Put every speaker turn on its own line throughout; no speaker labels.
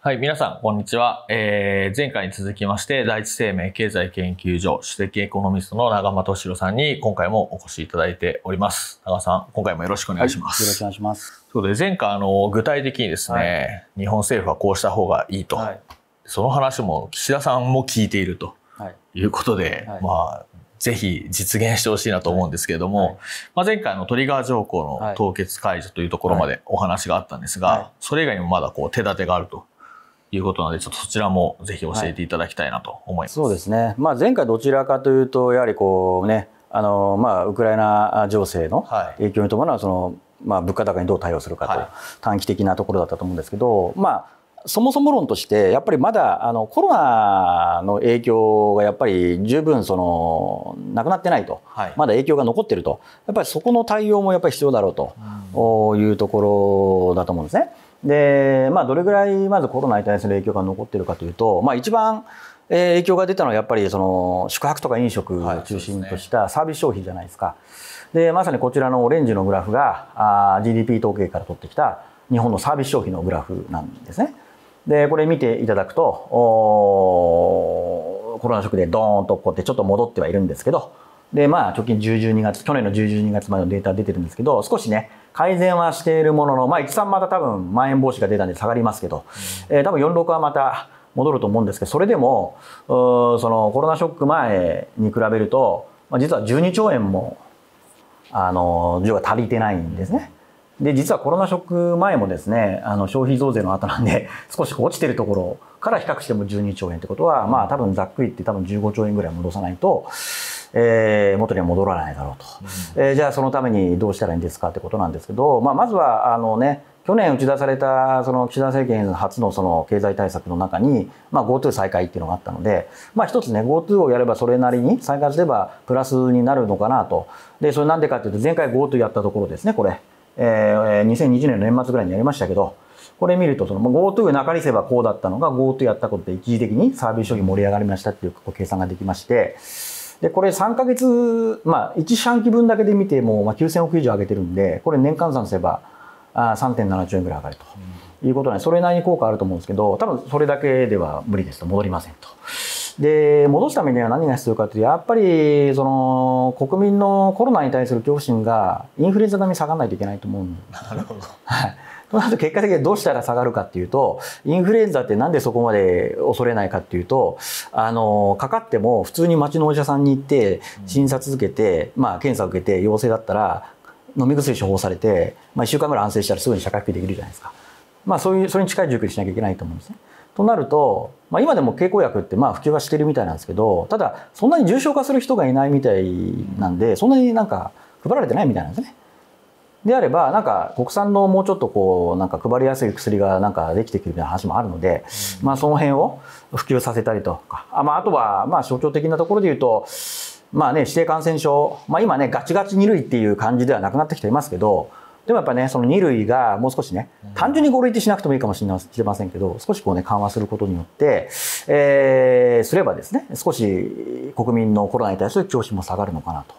はい、皆さん、こんにちは。えー、前回に続きまして、第一生命経済研究所首席エコノミストの長間敏郎さんに今回もお越しいただいております。長さん、今回もよろしくお願いします。はい、よろしくお願いします。ということで、前回、あの、具体的にですね、はい、日本政府はこうした方がいいと、はい、その話も岸田さんも聞いているということで、まあ、ぜひ実現してほしいなと思うんですけれども、はいまあ、前回のトリガー条項の凍結解除というところまでお話があったんですが、はい、それ以外にもまだこう手立てがあるということなので、ちょっとそちらもぜひ教えていただきたいなと
思います。はい、そうですね。まあ前回どちらかというと、やはりこうね、あのまあウクライナ情勢の影響に伴うその、まあ物価高にどう対応するかと、はい、短期的なところだったと思うんですけど、まあそもそも論としてやっぱりまだあのコロナの影響がやっぱり十分そのなくなってないと、はい、まだ影響が残ってるとやっぱりそこの対応もやっぱり必要だろうというところだと思うんですね。で、まあ、どれぐらいまずコロナに対する影響が残っているかというと、まあ、一番影響が出たのはやっぱりその宿泊とか飲食を中心としたサービス消費じゃないですか。でまさにこちらのオレンジのグラフがあ GDP 統計から取ってきた日本のサービス消費のグラフなんですね。でこれ見ていただくとコロナショックでドーンとこうやってちょっと戻ってはいるんですけどでまあ直近1 12月去年の1 12月までのデータ出てるんですけど少しね改善はしているものの、まあ、13また多分、まん延防止が出たんで下がりますけど、うん、えー、多分46はまた戻ると思うんですけど、それでも、そのコロナショック前に比べると、まあ、実は12兆円も、あの、需要が足りてないんですね。で、実はコロナショック前もですね、あの消費増税の後なんで、少し落ちてるところから比較しても12兆円ってことは、まあ多分ざっくり言って多分15兆円ぐらい戻さないと、えー、元には戻らないだろうと、えー、じゃあそのためにどうしたらいいんですかってことなんですけど、まあ、まずはあの、ね、去年打ち出されたその岸田政権初のその経済対策の中に、まあ、GoTo 再開っていうのがあったので、まあ、一つね GoTo をやればそれなりに再開すればプラスになるのかなとでそれなんでかというと前回 GoTo やったところですねこれ、えー、2020年の年末ぐらいにやりましたけどこれ見るとその GoTo が中にせばこうだったのが GoTo やったことで一時的にサービス消費盛り上がりましたっていう計算ができまして。で、これ3ヶ月、まあ、1四半期分だけで見ても、まあ、9000億以上上げてるんで、これ年換算すれば、あ3.7兆円ぐらい上がると。いうことで、それなりに効果あると思うんですけど、多分それだけでは無理ですと、戻りませんと。で、戻すためには何が必要かというと、やっぱり、その、国民のコロナに対する恐怖心が、インフルエンザ並み下がらないといけないと思うんです。なるほど。はい。その後結果的にどうしたら下がるかっていうと、インフルエンザってなんでそこまで恐れないかっていうと、あの、かかっても普通に町のお医者さんに行って、診察受けて、まあ検査受けて陽性だったら、飲み薬処方されて、まあ1週間ぐらい安静したらすぐに社会復帰できるじゃないですか。まあそういう、それに近い状況にしなきゃいけないと思うんですね。となると、まあ、今でも経口薬ってまあ普及はしてるみたいなんですけどただそんなに重症化する人がいないみたいなんでそんなになんか配られてないみたいなんですね。であれば、なんか国産のもうちょっとこう、なんか配りやすい薬がなんかできてくるみたいな話もあるので、うん、まあその辺を普及させたりとか、あまああとは、まあ象徴的なところで言うと、まあね、指定感染症、まあ今ね、ガチガチ2類っていう感じではなくなってきていますけど、でもやっぱね、その2類がもう少しね、単純に5類ってしなくてもいいかもしれませんけど、少しこうね、緩和することによって、えー、すればですね、少し国民のコロナに対する調子も下がるのかなと。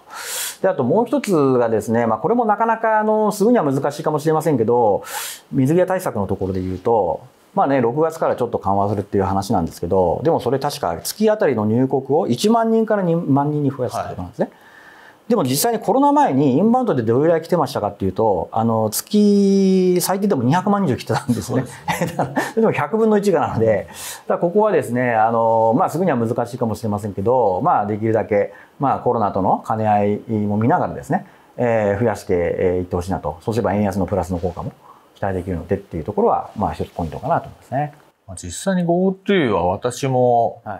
で、あともう一つがですね、まあ、これもなかなか、あの、すぐには難しいかもしれませんけど、水際対策のところで言うと、まあね、6月からちょっと緩和するっていう話なんですけど、でもそれ確か月あたりの入国を1万人から2万人に増やすってことなんですね。はいでも実際にコロナ前にインバウンドでどれぐらい来てましたかっていうと、あの、月最低でも200万人来てたんですね。で でも100分の1がなので、だここはですね、あの、まあ、すぐには難しいかもしれませんけど、まあ、できるだけ、まあ、コロナとの兼ね合いも見ながらですね、えー、増やしていってほしいなと。そうすれば円安のプラスの効果も期待できるのでっていうところは、まあ、一つポイントかなと思います
ね。実際に GoTo は私も、はい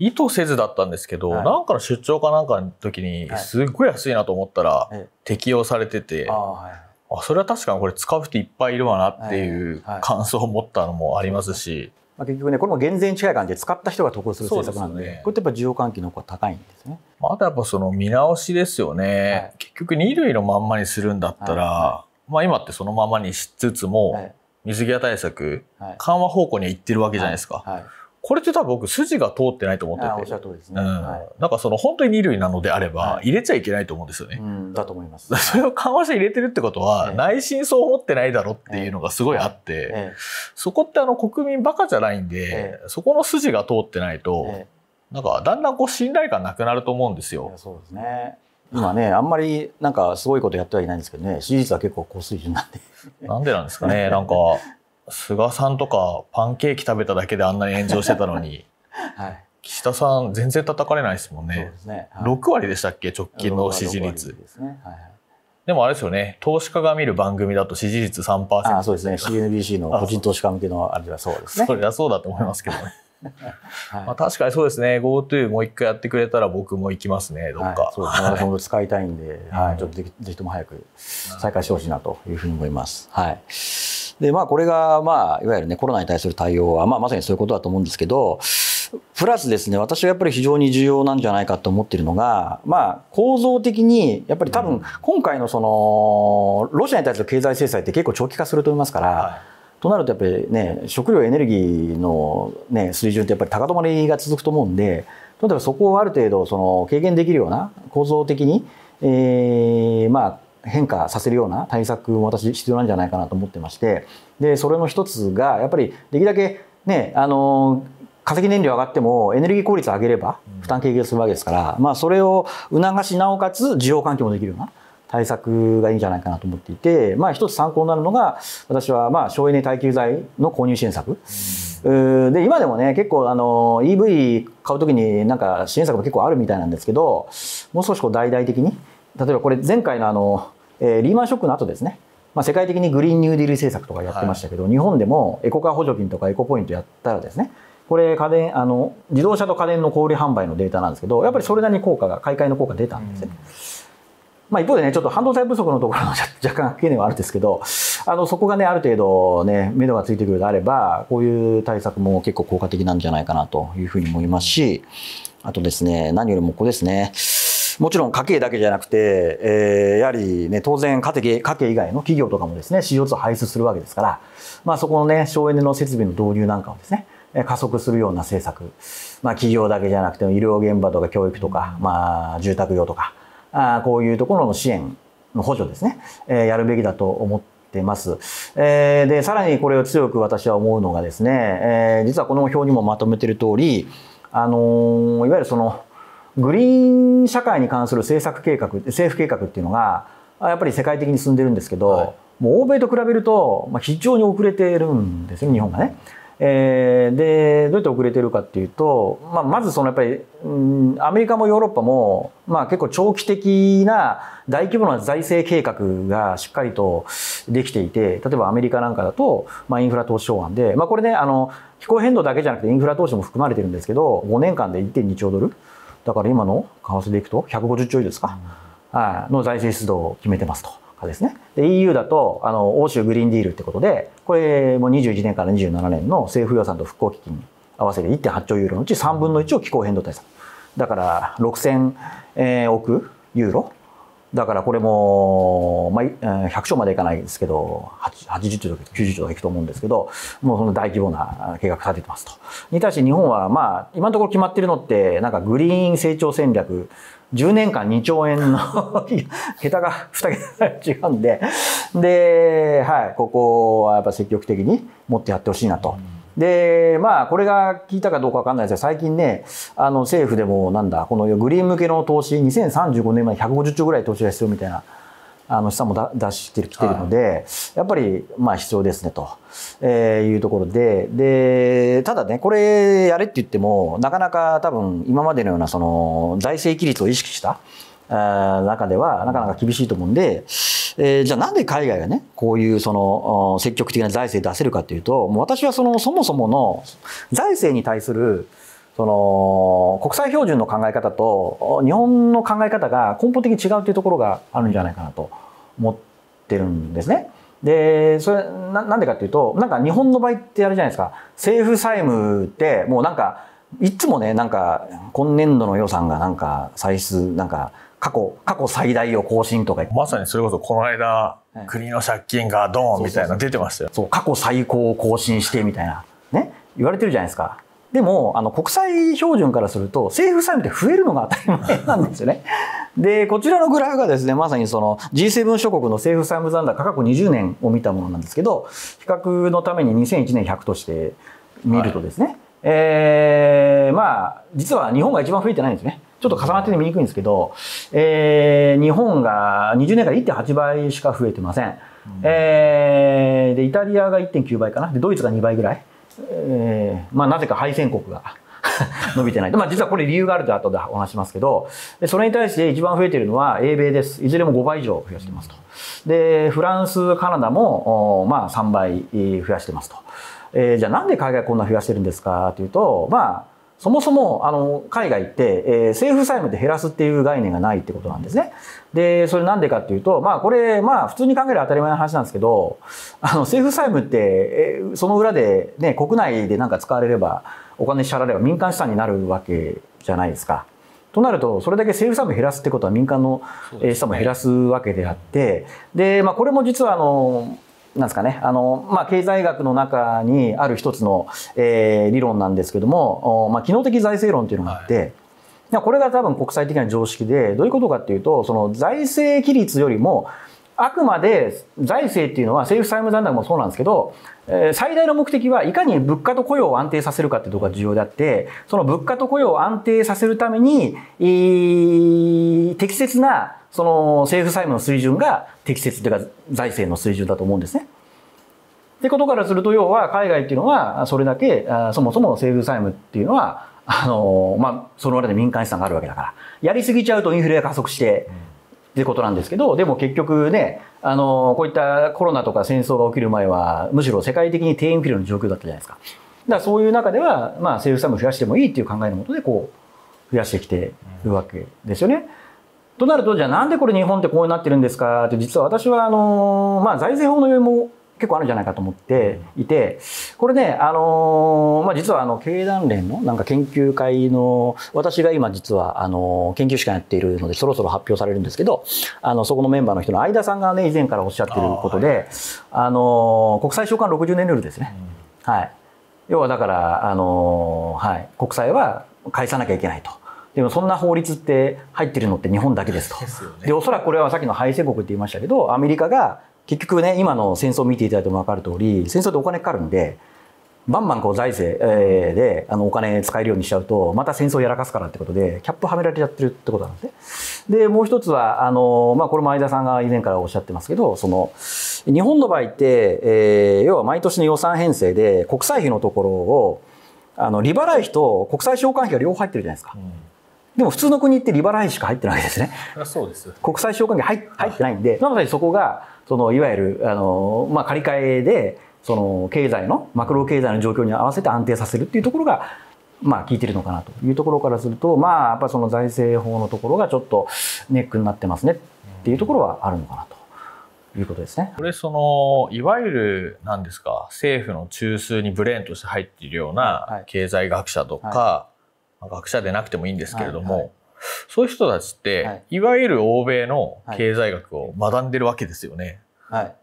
意図せずだったんですけど、はい、なんかの出張かなんかの時にすっごい安いなと思ったら適用されてて、はい、あそれは確かにこれ使う人いっぱいいるわなっていう感想を持ったのもありますし、まあ、結局ねこれも減税に近い感じで使った人が得をする政策なんで、ね、これってやっぱ需要喚起の方が高いんですね。あとやっぱその見直しですよね、はい、結局2類のまんまにするんだったら、はい、まあ、今ってそのままにしつつも水際対策緩和方向にいってるわけじゃないですか。これって多分僕筋が通ってないと思ってて、おっしゃる通りですね、うんなんかその本当に二類なのであれば入れちゃいけないと思うんですよね。だと思います。それを緩和して入れてるってことは、内心そう思ってないだろっていうのがすごいあって、そこってあの国民バカじゃないんで、そこの筋が通ってないと、なんかだんだんこう信頼感なくなると思うんですよ。そうですね。今
ね、あんまりなんかすごいことやってはいないんですけどね、支持率は結構高水準なんで。
なんでなんですかね、なんか菅さんとかパンケーキ食べただけであんなに炎上してたのに、はい、岸田さん全然叩かれないですもんねそ、ねはい、6割でしたっけ直近の支持率で、ねはいでもあれですよね投資家が見る番組だと支持率3%あそうですね CNBC の個人投資家向けのあれはそうですね それはそうだと思いますけどね はい、まあ確かにそうですね GoTo もう一回やってくれたら僕も行きますねどっか、はい、そうですね使いたいんで、はい、ちょっとぜひとも早く再
開してほしいなというふうに思います、はいで、まあ、これが、まあ、いわゆるね、コロナに対する対応は、まあ、まさにそういうことだと思うんですけど、プラスですね、私はやっぱり非常に重要なんじゃないかと思っているのが、まあ、構造的に、やっぱり多分、今回のその、ロシアに対する経済制裁って結構長期化すると思いますから、はいとなるとやっぱりね食料エネルギーの、ね、水準ってやっぱり高止まりが続くと思うんで例えばそこをある程度その軽減できるような構造的に、えー、まあ変化させるような対策も私必要なんじゃないかなと思ってましてでそれの一つがやっぱりできるだけねあの化石燃料上がってもエネルギー効率上げれば負担軽減するわけですから、まあ、それを促しなおかつ需要喚起もできるような対策がいいんじゃないかなと思っていて、まあ、一つ参考になるのが私はまあ省エネ耐久財の購入支援策。で今でもね結構あの EV 買う時になんか支援策も結構あるみたいなんですけどもう少しこう大々的に例えばこれ前回のあの、えー、リーマンショックの後ですね、まあ、世界的にグリーンニューディール政策とかやってましたけど、はい、日本でもエコカー補助金とかエコポイントやったらですねこれ家電あの自動車と家電の小売販売のデータなんですけどやっぱりそれなりに効果が買い替えの効果出たんですね。うん、まあ、一方でね、ちょっと半導体不足のところの 若干懸念はあるんですけど、あのそこがね、ある程度ね、目処がついてくるであれば、こういう対策も結構効果的なんじゃないかなというふうに思いますし、あとですね、何よりもここですね。もちろん家計だけじゃなくて、えー、やはり、ね、当然家計家計以外の企業とかもですね CO2 排出するわけですから、まあ、そこの、ね、省エネの設備の導入なんかをですね加速するような政策、まあ、企業だけじゃなくて医療現場とか教育とか、まあ、住宅用とかあこういうところの支援の補助ですね、えー、やるべきだと思ってます。えー、で、さらにこれを強く私は思うのがですね、えー、実はこの表にもまとめてる通り、あのー、いわゆるその、グリーン社会に関する政策計画政府計画っていうのがやっぱり世界的に進んでるんですけど、はい、もう欧米と比べると、まあ、非常に遅れてるんですよね日本がね。えー、でどうやって遅れてるかっていうと、まあ、まずそのやっぱり、うん、アメリカもヨーロッパも、まあ、結構長期的な大規模な財政計画がしっかりとできていて例えばアメリカなんかだと、まあ、インフラ投資法案で、まあ、これねあの気候変動だけじゃなくてインフラ投資も含まれてるんですけど5年間で1.2兆ドル。だから今の為替でいくと150兆円ですか、うん、の財政出動を決めてますと。かですね。で、EU だと、あの、欧州グリーンディールってことで、これも21年から27年の政府予算と復興基金に合わせて1.8兆ユーロのうち3分の1を気候変動対策。だから、6000、えー、億ユーロだからこれも、まあ、100兆までいかないですけど、80兆とか90兆とかいくと思うんですけど、もうその大規模な計画立ててますと。に対して日本は、まあ、今のところ決まってるのって、なんかグリーン成長戦略、10年間2兆円の 桁が2桁違うんで、で、はい、ここはやっぱ積極的に持ってやってほしいなと。うんで、まあ、これが効いたかどうかわかんないですが、最近ね、あの、政府でもなんだ、このグリーン向けの投資、2035年まで150兆ぐらい投資が必要みたいな、あの、資産も出してきてるので、はい、やっぱり、まあ、必要ですね、と、えー、いうところで、で、ただね、これやれって言っても、なかなか多分、今までのような、その、財政規律を意識した、中では、なかなか厳しいと思うんで、うんえー、じゃあなんで海外がね、こういうその積極的な財政出せるかというと、もう私はそのそもそもの財政に対するその国際標準の考え方と日本の考え方が根本的に違うというところがあるんじゃないかなと思ってるんですね。で、それな、なんでかっていうと、なんか日本の場合ってあれじゃないですか、政府債務ってもうなんか、いつもね、なんか、今年度の予算がなんか、歳出、なんか、過去、過去最大を更新とかまさにそれこそこの間、
国の借金がドーンみたいな
出てましたよ。そう、過去最高を更新してみたいな。ね言われてるじゃないですか。でも、あの、国際標準からすると、政府債務って増えるのが当たり前なんですよね。で、こちらのグラフがですね、まさにその G7 諸国の政府債務残高過去20年を見たものなんですけど、比較のために2001年100として見るとですね、はい、えー、まあ、実は日本が一番増えてないんですね。ちょっと重なってて見にくいんですけど、えー、日本が20年間1.8倍しか増えてません。うん、えー、で、イタリアが1.9倍かな。で、ドイツが2倍ぐらい。えー、まあ、なぜか敗戦国が 伸びてない。まあ、実はこれ理由があると後でお話しますけど、でそれに対して一番増えてるのは英米です。いずれも5倍以上増やしてますと。で、フランス、カナダも、まあ、3倍増やしてますと。えー、じゃあなんで海外こんな増やしてるんですかというと、まあ、そもそも、あの、海外って、えー、政府債務で減らすっていう概念がないってことなんですね。で、それなんでかっていうと、まあこれ、まあ普通に考える当たり前の話なんですけど、あの、政府債務って、えー、その裏でね、国内でなんか使われれば、お金支払えば民間資産になるわけじゃないですか。となると、それだけ政府債務減らすってことは民間の資産も減らすわけであって、で、まあこれも実はあの、なんですかね、あの、まあ、経済学の中にある一つの、えー、理論なんですけども、まあ、機能的財政論っていうのがあって、はい、これが多分国際的な常識で、どういうことかっていうと、その財政規律よりも、あくまで財政っていうのは政府債務残高もそうなんですけど、え最大の目的はいかに物価と雇用を安定させるかっていうところが重要であってその物価と雇用を安定させるために、え適切なその政府債務の水準が適切というか財政の水準だと思うんですね。ってことからすると要は海外っていうのはそれだけそもそも政府債務っていうのはあのまあその割で民間資産があるわけだからやりすぎちゃうとインフレが加速して、ってことなんですけど、でも結局ね、あの、こういったコロナとか戦争が起きる前は、むしろ世界的に低インフレの状況だったじゃないですか。だからそういう中では、まあ、政府債務増やしてもいいっていう考えのもとで、こう、増やしてきてるわけですよね。となると、じゃあなんでこれ日本ってこうなってるんですかって、実は私は、あの、まあ、財政法の余裕も結構あるんじゃないかと思っていて、これね、あのまあ、実はあの経団連のなんか研究会の、私が今実はあの研究士官やっているので、そろそろ発表されるんですけど、あのそこのメンバーの人の相田さんがね、以前からおっしゃってることで、あ,、の国際召喚60年ルールですね。はい。要はだから、あのはい、国債は返さなきゃいけないと。でもそんな法律って入ってるのって日本だけですと。で、ね、おそらくこれはさっきの敗戦国って言いましたけど、アメリカが結局ね今の戦争を見ていただいても分かる通り戦争でお金かかるんでバンバンこう財政、えであのお金使えるようにしちゃうとまた戦争をやらかすからってことでキャップはめられちゃってるってことなんですね。でもう一つはあの、まあ、これも相田さんが以前からおっしゃってますけどその日本の場合って、えー、要は毎年の予算編成で国債費のところをあの利払い費と国債償還費が両方入ってるじゃないですか。うんでも普通の国って利払いしか入ってないですね。そうです。国際償還金入入ってないんで、なのでそこがそのいわゆるあの、まあ、借り換えでその経済のマクロ経済の状況に合わせて安定させるっていうところがまあ、効いてるのかなというところからすると、まあ、やっぱその財政法のところがちょっとネックになってますねっていうところはあるのかなというこ
とですね。これそのいわゆる何ですか政府の中枢にブレーンとして入っているような経済学者とか、はいはい、学者でなくてもいいんですけれども、はいはい、そういう人たちって、はい、いわゆる欧米の経済学を学んでるわけですよね。はい、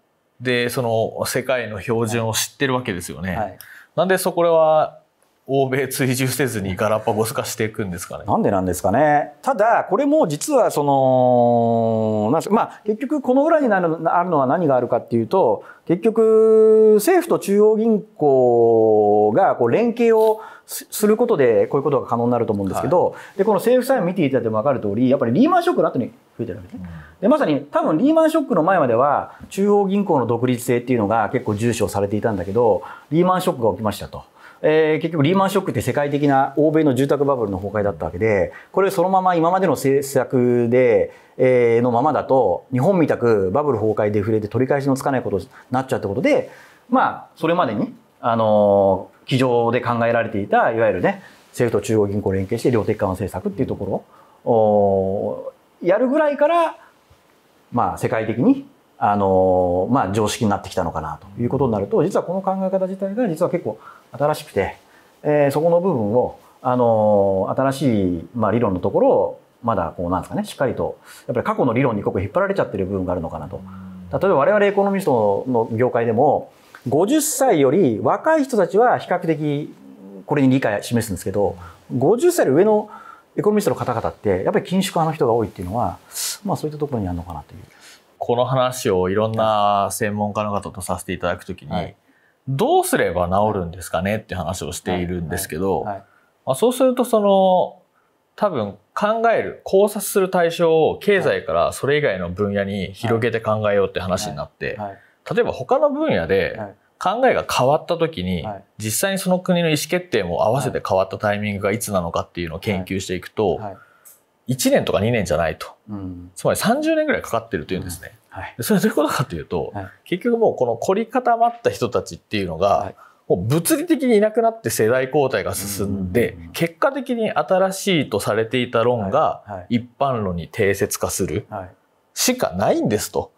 でその世界の標準を知ってるわけですよね。はい、なんでそこは欧米追従せずにガラパゴス化していくんですかね。なんでなんですかね。
ただこれも実はそのなんまあ結局この裏になるあるのは何があるかっていうと結局政府と中央銀行がこう連携をすることでこういうことが可能になると思うんですけど、はい、でこの政府さえ見ていただいても分かる通りやっぱりリーマンショックの後に増えてるわけですね。でまさに多分リーマンショックの前までは中央銀行の独立性っていうのが結構重視をされていたんだけどリーマンショックが起きましたと。えー、結局リーマンショックって世界的な欧米の住宅バブルの崩壊だったわけでこれそのまま今までの政策で、えー、のままだと日本みたくバブル崩壊で触れて取り返しのつかないことになっちゃうってことでまあそれまでに、あのー、机上で考えられていたいわゆるね政府と中央銀行連携して量的緩和政策っていうところをやるぐらいから、まあ、世界的にあのまあ、常識になってきたのかなということになると実はこの考え方自体が実は結構新しくて、えー、そこの部分を、あのー、新しい、まあ、理論のところをまだこうなんですかねしっかりとやっぱり過去の理論にここ引っ張られちゃってる部分があるのかなと。例えば我々エコノミストの業界でも50歳より若い人たちは比較的これに理解を示すんですけど50歳より上のエコノミストの方々ってやっぱり緊縮派の人が多いっていうのは、まあ、そういったところにあるのかなという。
この話をいろんな専門家の方とさせていただくときに、はいどうすれば治るんですかねって話をしているんですけど、まそうするとその多分考える考察する対象を経済からそれ以外の分野に広げて考えようって話になって例えば他の分野で考えが変わった時に実際にその国の意思決定も合わせて変わったタイミングがいつなのかっていうのを研究していくと1年とか2年じゃないとつまり30年ぐらいかかってるというんですね。はい、それはどういうことかというと、はい、結局もうこの凝り固まった人たちっていうのが、はい、もう物理的にいなくなって世代交代が進んで、うんうんうん、結果的に新しいとされていた論が一般論に定説化するしかないんですと。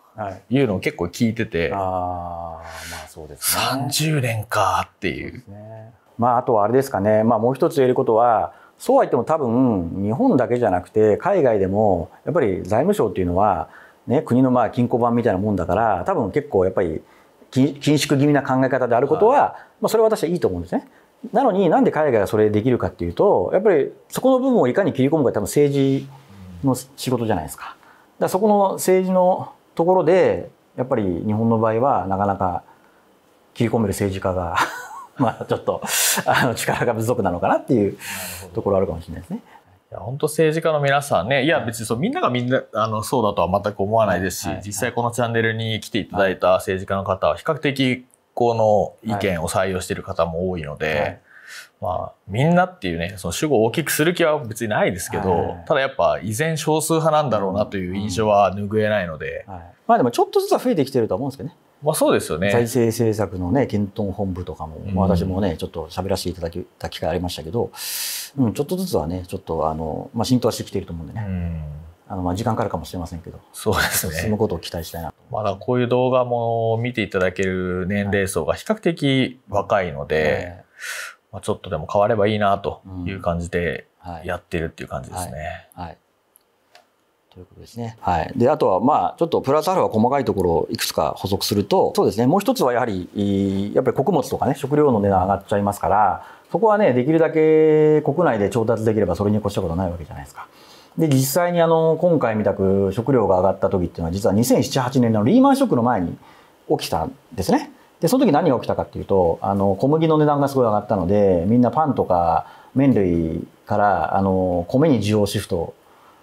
いうのを結構聞いてて、あまあそうですね、30年かっていう、ね、
まあ、あとはあれですかね、まあ、もう一つ言えることはそうは言っても多分日本だけじゃなくて海外でもやっぱり財務省っていうのはね、国のまあ金庫版みたいなもんだから多分結構やっぱり緊縮気味な考え方であることは、まあ、それは私はいいと思うんですね。なのになんで海外がそれできるかっていうとやっぱりそこの部分をいかに切り込むか多分政治の仕事じゃないですか。だそこの政治のところでやっぱり日本の場合はなかなか切り込める政治家が まあちょっとあの力が不足なのかなっていうところあるかもしれないですね。
いや本当政治家の皆さんね、いや別にそうみんながみんなあのそうだとは全く思わないですし、はいはい、実際このチャンネルに来ていただいた政治家の方は比較的この意見を採用している方も多いので、まあみんなっていうね、その主語を大きくする気は別にないですけど、ただやっぱ依然少数派なんだろうなという印象は拭えないので、
まあでもちょっとずつは増えてきてると思うんですけどね。
まあ、そうですよね財政
政策の、ね、検討本部とかも、私もねちょっと喋らせていただきた機会ありましたけど、うん、ちょっとずつはねちょっとあの、まあ、浸透はしてきていると思うんでね。うんあのまあ時間かかるかもしれませんけど、そうですね。進むことを期待したいな。
まだこういう動画も見ていただける年齢層が比較的若いので、はい、まあちょっとでも変わればいいなという感じでやってるっていう感じですね。はい、はい
ということですね。はい。で、あとは、まあ、ちょっとプラスアルファ細かいところをいくつか補足すると、そうですね、もう一つはやはり、やっぱり穀物とかね、食料の値段上がっちゃいますから、そこはね、できるだけ国内で調達できればそれに越したことないわけじゃないですか。で、実際にあの、今回みたく食料が上がった時っていうのは、実は2007、8年のリーマンショックの前に起きたんですね。で、その時何が起きたかっていうと、あの、小麦の値段がすごい上がったので、みんなパンとか麺類から、あの、米に需要シフト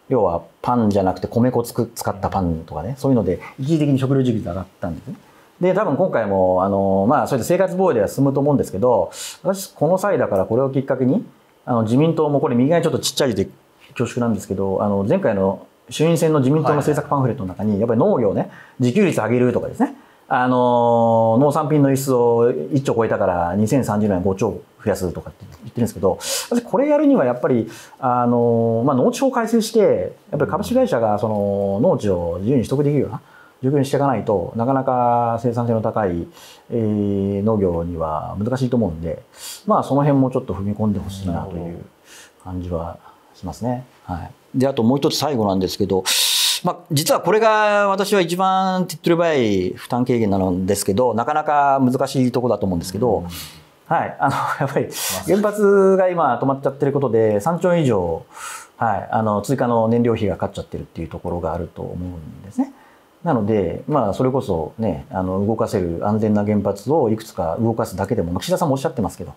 要はパンじゃなくて米粉つく使ったパンとかねそういうので一時的に食料自給率が上がったんですね。で多分今回もあの、まあ、それで生活防衛では進むと思うんですけど私この際だからこれをきっかけにあの自民党もこれ右側にちょっとちっちゃい字で恐縮なんですけどあの前回の衆院選の自民党の政策パンフレットの中にやっぱり農業ね自給率上げるとかですねあの農産品の輸出を1兆超えたから2030年5兆増やすとかって言ってるんですけど私これやるにはやっぱりあの、まあ、農地法改正してやっぱり株式会社がその農地を自由に取得できるような状況にしていかないとなかなか生産性の高い、えー、農業には難しいと思うんで、まあ、その辺もちょっと踏み込んでほしいなという感じはしますね。はい、であともう一つ最後なんですけどまあ、実はこれが私は一番手っ取り早い負担軽減なんですけど、なかなか難しいとこだと思うんですけど、はい、あの、やっぱり原発が今止まっちゃってることで、3兆円以上、はい、あの、追加の燃料費がかかっちゃってるっていうところがあると思うんですね。なので、まあ、それこそ、ね、あの動かせる安全な原発をいくつか動かすだけでも、岸田さんもおっしゃってますけど、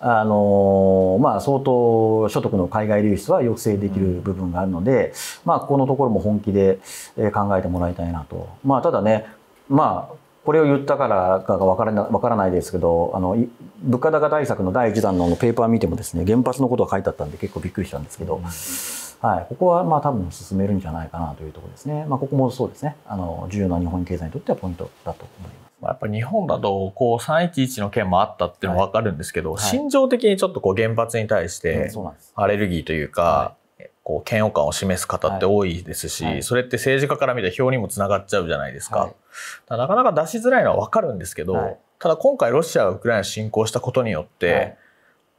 あのまあ、相当所得の海外流出は抑制できる部分があるので、まあ、ここのところも本気で考えてもらいたいなと。まあ、ただね、まあ、これを言ったからかがわからなからないですけど、あの、物価高対策の第1弾のペーパー見てもですね、原発のことが書いてあったんで結構びっくりしたんですけど、はい、ここはまあ多分進めるんじゃないかなというところですね。まあ、ここもそうですねあの重要な日本経済にとってはポイント
だと思います。やっぱ日本だとこう311の件もあったっていうのは分かるんですけど、はい、心情的にちょっとこう原発に対してアレルギーというか、こう嫌悪感を示す方って多いですし、はいはい、それって政治家から見た票にもつながっちゃうじゃないですかはい、かなかなか出しづらいのは分かるんですけど、ただ今回ロシアがウクライナ侵攻したことによって、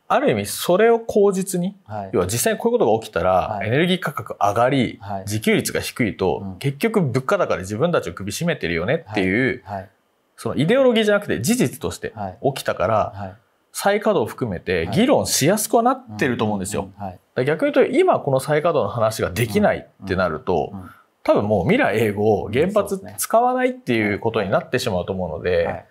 ある意味それを口実に、はい、要は実際にこういうことが起きたら、エネルギー価格上がり、はい、自給率が低いと、うん、結局物価高で自分たちを首絞めてるよねっていう、はい、そのイデオロギーじゃなくて事実として起きたから、再稼働含めて議論しやすくはなってると思うんですよ。逆に言うと今この再稼働の話ができないってなると、多分もう未来永劫原発使わないっていうことになってしまうと思うので、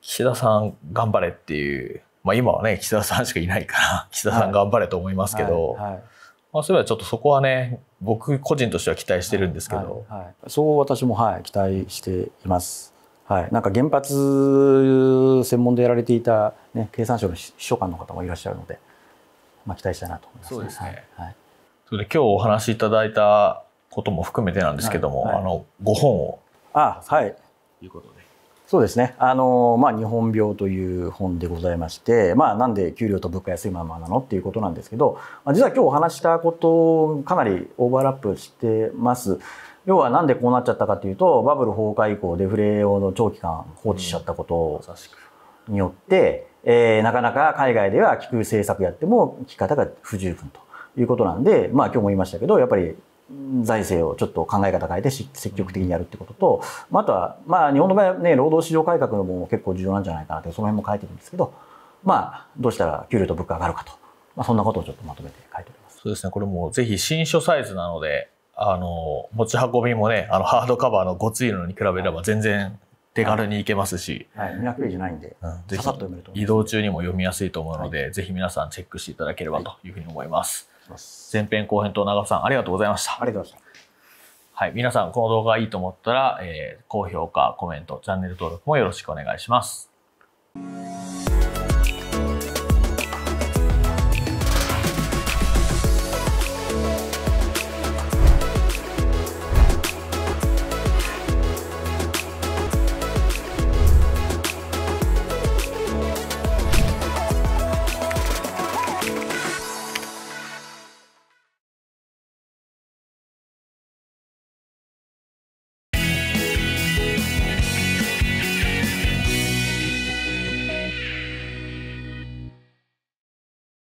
岸田さん頑張れっていう。まあ、今はね岸田さんしかいないから 岸田さん頑張れと思いますけど、まあ、そういえばちょっとそこはね僕個人としては期待してるんですけど、そう私も、はい、期待していま
す。はい、なんか原発専門でやられていた、ね、経産省の秘書
官の方もいらっしゃるので、まあ、期待したいなと思います、ね、そうですね、はい、それで今日お話しいただいたことも含めてなんですけども、はいはい、あのご本をあはいというこ
とでそうですね。あのまあ、日本病という本でございまして、まあ、なんで給料と物価安いままなのっていうことなんですけど、まあ、実は今日お話したことかなりオーバーラップしてます。要はなんでこうなっちゃったかというと、バブル崩壊以降デフレを長期間放置しちゃったことによって、うん、えー、なかなか海外では聞く政策やっても聞き方が不十分ということなんで、まあ今日も言いましたけど、やっぱり財政をちょっと考え方変えて積極的にやるってことと、まあ、あとは、まあ、日本の場合は、ね、労働市場改革のも結構重要なんじゃないかなってその辺も書いてるんですけど、まあ、どうしたら給料と物価上がるかと、まあ、そんなことをちょっとまとめて書いてお
ります。そうですねこれもぜひ新書サイズなのであの持ち運びもねあのハードカバーのごついのに比べれば全然手軽にいけますし、はいはい、200ページないんで、うん、ぜひ移動中にも読みやすいと思うので、はい、ぜひ皆さんチェックしていただければというふうに思います。はい前編後編と長尾さんありがとうございました。ありがとうございました。はい、皆さんこの動画がいいと思ったら、えー、高評価、コメント、チャンネル登録もよろしくお願いします。